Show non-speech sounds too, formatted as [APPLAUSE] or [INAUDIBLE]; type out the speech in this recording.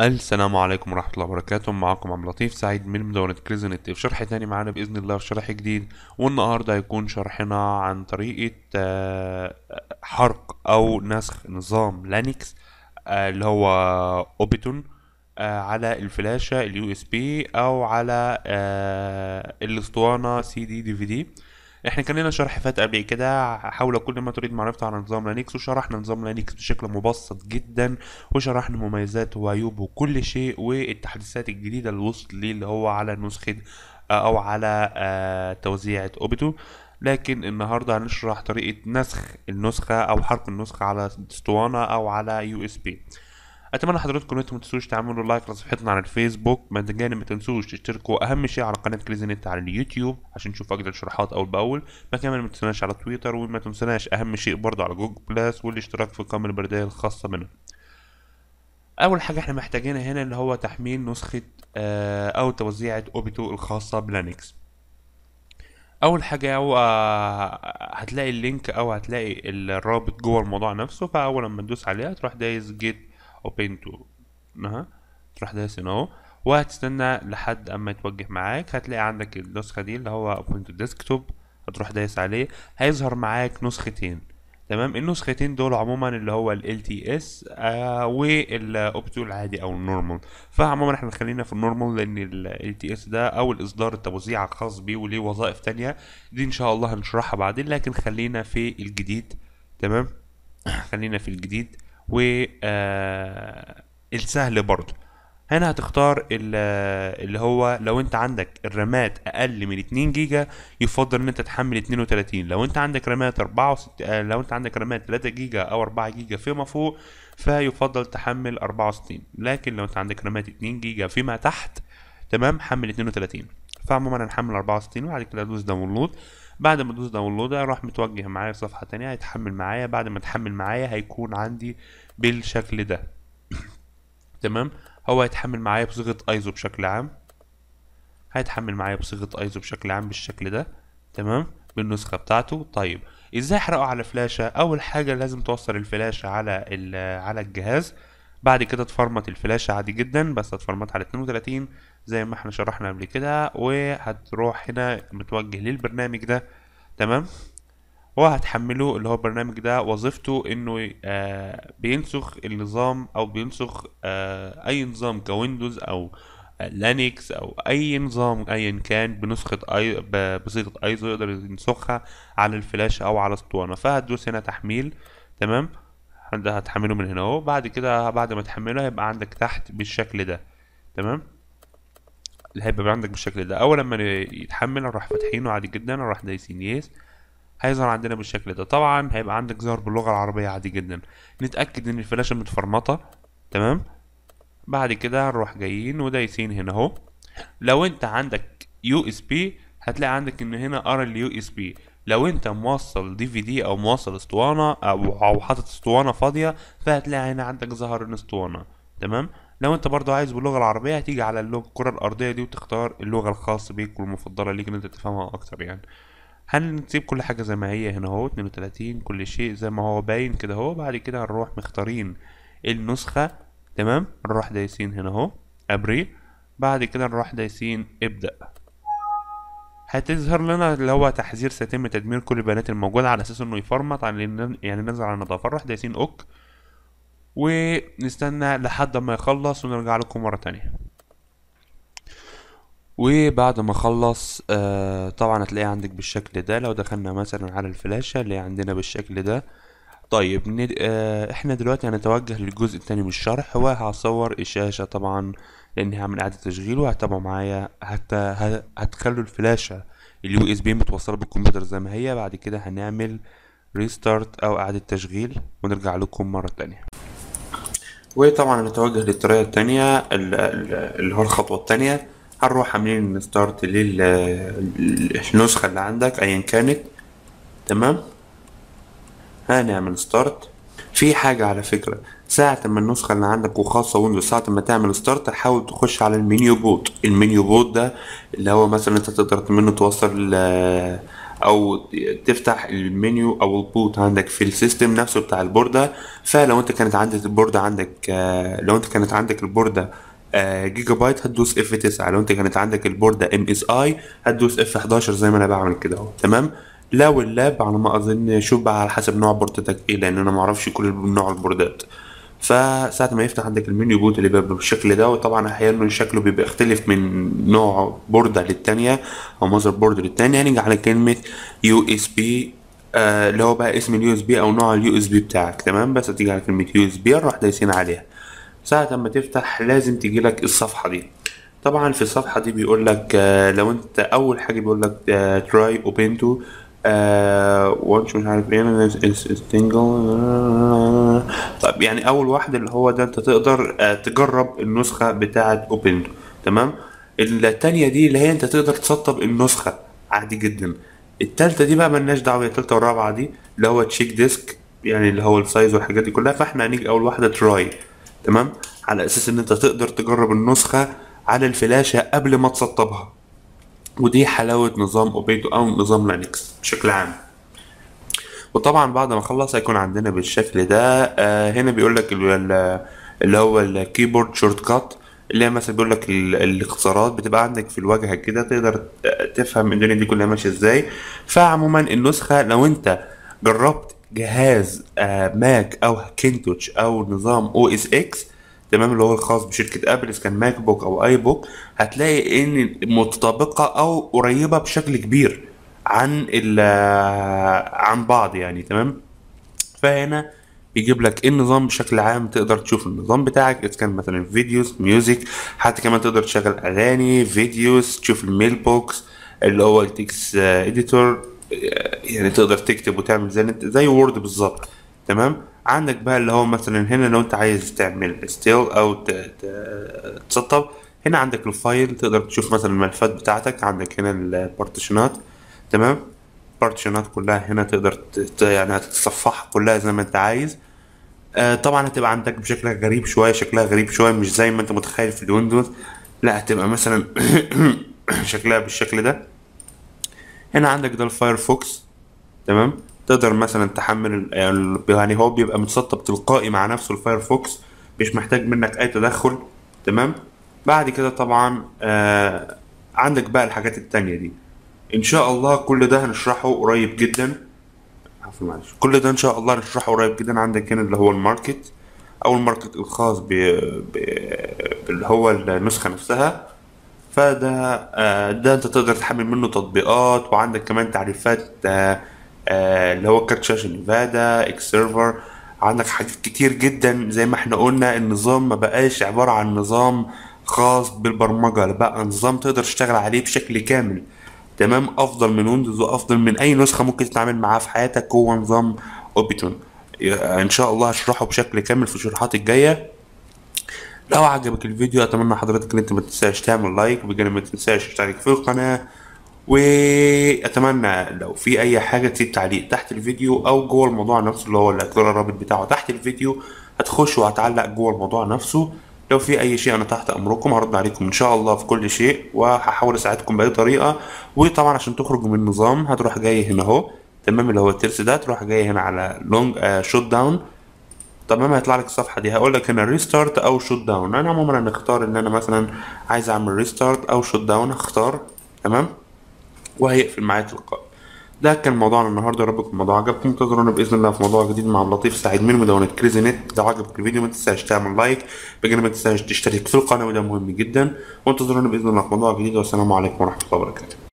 السلام عليكم ورحمة الله وبركاته معكم عبد اللطيف سعيد من مدونة كريزنت في شرح تاني معانا بإذن الله في شرح جديد والنهاردة هيكون شرحنا عن طريقة آه، حرق أو نسخ نظام لينكس آه، اللي هو أوبيتون آه، على الفلاشة اليو اس بي أو على الأسطوانة سي دي دي في دي احنا كان لنا شرح فات قبل كده حول كل ما تريد معرفته عن نظام لينكس وشرحنا نظام لينكس بشكل مبسط جدا وشرحنا مميزاته وعيوبه وكل شيء والتحديثات الجديده اللي وصلت ليه اللي هو على نسخه آه، او على آه، توزيعة اوبتو لكن النهاردة هنشرح طريقة نسخ النسخة او حرق النسخة على اسطوانة او على يو اس بي اتمنى حضراتكم انتم ما تنسوش تعملوا لايك لصفحتنا على الفيسبوك مجاني ما تنسوش تشتركوا اهم شيء على قناه كريزي نت على اليوتيوب عشان نشوف اجدد الشروحات اول باول ما كمان ما تنسوناش على تويتر وما تنسوناش اهم شيء برضه على جوجل بلاس والاشتراك في القائمه البريديه الخاصه منه اول حاجه احنا محتاجينها هنا اللي هو تحميل نسخه آه، او توزيعه اوبيتو الخاصه بلينكس اول حاجه هو آه، هتلاقي اللينك او هتلاقي الرابط جوه الموضوع نفسه فاول لما تدوس عليها تروح دايس جيت اوبن تو ها تروح دايس اهو وهتستنى لحد اما يتوجه معاك هتلاقي عندك النسخه دي اللي هو اوبن تو ديسكتوب هتروح دايس عليه هيظهر معاك نسختين تمام النسختين دول عموما اللي هو ال تي اس آه، والاوبتو العادي او النورمال فعموما احنا خلينا في النورمال لان ال تي اس ده او الاصدار التوزيع الخاص بيه وليه وظائف تانية دي ان شاء الله هنشرحها بعدين لكن خلينا في الجديد تمام خلينا في الجديد و آه، السهل برضو هنا هتختار اللي هو لو انت عندك الرامات اقل من 2 جيجا يفضل ان انت تحمل 32 لو انت عندك رامات 4 آه، لو انت عندك رامات 3 جيجا او 4 جيجا فيما فوق فيفضل تحمل 64 لكن لو انت عندك رامات 2 جيجا فيما تحت تمام حمل 32 فعموما هنحمل 64 وبعد كده ادوس داونلود بعد ما ادوس داونلود اروح متوجه معايا صفحه ثانيه هيتحمل معايا بعد ما اتحمل معايا هيكون عندي بالشكل ده تمام هو هيتحمل معايا بصيغه ايزو بشكل عام هيتحمل معايا بصيغه ايزو بشكل عام بالشكل ده تمام بالنسخه بتاعته طيب ازاي احرقه على فلاشه اول حاجه لازم توصل الفلاشه على على الجهاز بعد كده تفرمت الفلاشة عادي جدا بس هتفرمت على 32 زي ما احنا شرحنا قبل كده وهتروح هنا متوجه للبرنامج ده تمام هو هتحمله اللي هو البرنامج ده وظيفته انه آه بينسخ النظام او بينسخ آه اي نظام كويندوز او آه، لينكس او اي نظام ايا كان بنسخه اي بصيغه ايزو يقدر ينسخها على الفلاش او على اسطوانه فهتدوس هنا تحميل تمام عندها هتحمله من هنا اهو بعد كده بعد ما تحمله هيبقى عندك تحت بالشكل ده تمام هيبقى عندك بالشكل ده اول لما يتحمل نروح فاتحينه عادي جدا نروح دايسين يس yes. هيظهر عندنا بالشكل ده طبعا هيبقى عندك ظهر باللغه العربيه عادي جدا نتاكد ان الفلاشه متفرمطه تمام بعد كده هنروح جايين ودايسين هنا اهو لو انت عندك يو اس بي هتلاقي عندك ان هنا ار اليو اس بي لو انت موصل دي في دي او موصل اسطوانه او او حاطط اسطوانه فاضيه فهتلاقي هنا عندك ظهر الاسطوانه تمام لو انت برضو عايز باللغه العربيه هتيجي على الكره الارضيه دي وتختار اللغه الخاصه بيك والمفضله ليك ان انت تفهمها اكتر يعني هنسيب كل حاجة زي ما هي هنا اهو 32 كل شيء زي ما هو باين كده اهو بعد كده هنروح مختارين النسخة تمام نروح دايسين هنا اهو ابري بعد كده نروح دايسين ابدأ هتظهر لنا اللي هو تحذير سيتم تدمير كل البيانات الموجودة على أساس إنه يفرمط عن يعني ننزل على النظافة نروح دايسين أوك ونستنى لحد ما يخلص ونرجع لكم مرة تانية وبعد ما اخلص آه طبعا هتلاقيه عندك بالشكل ده لو دخلنا مثلا على الفلاشة اللي عندنا بالشكل ده طيب ند... آه احنا دلوقتي هنتوجه للجزء التاني من الشرح وهصور الشاشة طبعا لاني هعمل اعادة تشغيل وهتابعوا معايا حتى هت... هتخلوا الفلاشة اليو اس بي متوصلة بالكمبيوتر زي ما هي بعد كده هنعمل ريستارت او اعادة تشغيل ونرجع لكم مرة تانية وطبعا هنتوجه للطريقة التانية اللي هو الخطوة التانية هنروح عاملين ستارت للنسخة اللي عندك ايا كانت تمام هنعمل ستارت في حاجة على فكرة ساعة ما النسخة اللي عندك وخاصة ويندوز ساعة ما تعمل ستارت حاول تخش على المنيو بوت المنيو بوت ده اللي هو مثلا انت تقدر منه توصل او تفتح المنيو او البوت عندك في السيستم نفسه بتاع البوردة فلو انت كانت عندك البوردة عندك آه، لو انت كانت عندك البوردة آه، جيجا بايت هتدوس اف 9 لو انت كانت عندك البورده ام اس اي هتدوس اف 11 زي ما انا بعمل كده اهو تمام لو اللاب على ما اظن شوف بقى على حسب نوع بوردتك ايه لان انا معرفش كل نوع البوردات فساعة ما يفتح عندك المنيو بوت اللي بيبقى بالشكل ده وطبعا احيانا شكله بيبقى يختلف من نوع بوردة للتانية او مذر بورد للتانية هنيجي يعني على كلمة يو اس بي اللي هو بقى اسم اليو اس بي او نوع اليو اس بي بتاعك تمام بس هتيجي على كلمة يو اس بي نروح دايسين عليها ساعة ما تفتح لازم تجيلك الصفحة دي طبعا في الصفحة دي بيقولك آه، لو انت اول حاجة بيقولك آه، try open to وانش مش عارف ايه طب يعني اول واحد اللي هو ده انت تقدر آه، تجرب النسخة بتاعة اوبنتو تمام التانية دي اللي هي انت تقدر تسطب النسخة عادي جدا التالتة دي بقى ملناش دعوة التالتة والرابعة دي اللي هو تشيك ديسك يعني اللي هو السايز والحاجات دي كلها فاحنا هنيجي اول واحدة تراي تمام على اساس ان انت تقدر تجرب النسخه على الفلاشه قبل ما تسطبها ودي حلاوه نظام اوبيدو او نظام لينكس بشكل عام وطبعا بعد ما اخلص هيكون عندنا بالشكل ده آه هنا بيقول لك اللي هو الكيبورد شورت كات اللي هي مثلا بيقول لك الاختصارات بتبقى عندك في الواجهه كده تقدر تفهم الدنيا دي كلها ماشيه ازاي فعموما النسخه لو انت جربت جهاز ماك آه، او كنتوتش او نظام او اس اكس تمام اللي هو الخاص بشركه ابل اذا كان ماك بوك او اي بوك هتلاقي ان متطابقه او قريبه بشكل كبير عن آه، عن بعض يعني تمام فهنا بيجيب لك النظام بشكل عام تقدر تشوف النظام بتاعك اذا كان مثلا فيديوز ميوزك حتى كمان تقدر تشغل اغاني فيديوز تشوف الميل بوكس اللي هو التكس اديتور آه، يعني تقدر تكتب وتعمل زي زي وورد بالظبط تمام عندك بقى اللي هو مثلا هنا لو انت عايز تعمل ستيل او تسطب هنا عندك الفايل تقدر تشوف مثلا الملفات بتاعتك عندك هنا البارتيشنات تمام البارتيشنات كلها هنا تقدر يعني هتتصفحها كلها زي ما انت عايز آه طبعا هتبقى عندك بشكلها غريب شويه شكلها غريب شويه مش زي ما انت متخيل في الويندوز لا هتبقى مثلا [COUGHS] شكلها بالشكل ده هنا عندك ده الفايرفوكس تمام تقدر مثلا تحمل يعني هو بيبقى متسطب تلقائي مع نفسه الفايرفوكس مش محتاج منك اي تدخل تمام بعد كده طبعا آه عندك بقى الحاجات التانية دي ان شاء الله كل ده هنشرحه قريب جدا عفوا معلش كل ده ان شاء الله هنشرحه قريب جدا عندك هنا اللي هو الماركت او الماركت الخاص ب... ب... اللي هو النسخه نفسها فده آه، ده انت تقدر تحمل منه تطبيقات وعندك كمان تعريفات آه، آه، اللي هو كارت شاشه نيفادا اكس سيرفر عندك حاجات كتير جدا زي ما احنا قلنا النظام ما بقاش عباره عن نظام خاص بالبرمجه بقى نظام تقدر تشتغل عليه بشكل كامل تمام افضل من ويندوز وافضل من اي نسخه ممكن تتعامل معاها في حياتك هو نظام اوبيتون ان شاء الله هشرحه بشكل كامل في الشروحات الجايه لو عجبك الفيديو اتمنى حضرتك ان انت ما تنساش تعمل لايك وبجد ما تنساش تشترك في القناه واتمنى لو في اي حاجه تسيب تعليق تحت الفيديو او جوه الموضوع نفسه اللي هو الاكتر الرابط بتاعه تحت الفيديو هتخش وهتعلق جوه الموضوع نفسه لو في اي شيء انا تحت امركم هرد عليكم ان شاء الله في كل شيء وهحاول اساعدكم باي طريقه وطبعا عشان تخرجوا من النظام هتروح جاي هنا اهو تمام اللي هو الترس ده تروح جاي هنا على لونج شوت داون طب لما هيطلع لك الصفحه دي هقول لك هنا ريستارت او شوت داون انا عموما هنختار ان انا مثلا عايز اعمل ريستارت او شوت داون هختار تمام وهيقفل معايا تلقائي ده كان موضوعنا النهارده يا رب يكون الموضوع عجبكم انتظرونا باذن الله في موضوع جديد مع لطيف سعيد من مدونه كريزي نت لو عجبك الفيديو ما تنساش تعمل لايك بجانب ما تنساش تشترك في القناه وده مهم جدا وانتظرونا باذن الله في موضوع جديد والسلام عليكم ورحمه الله وبركاته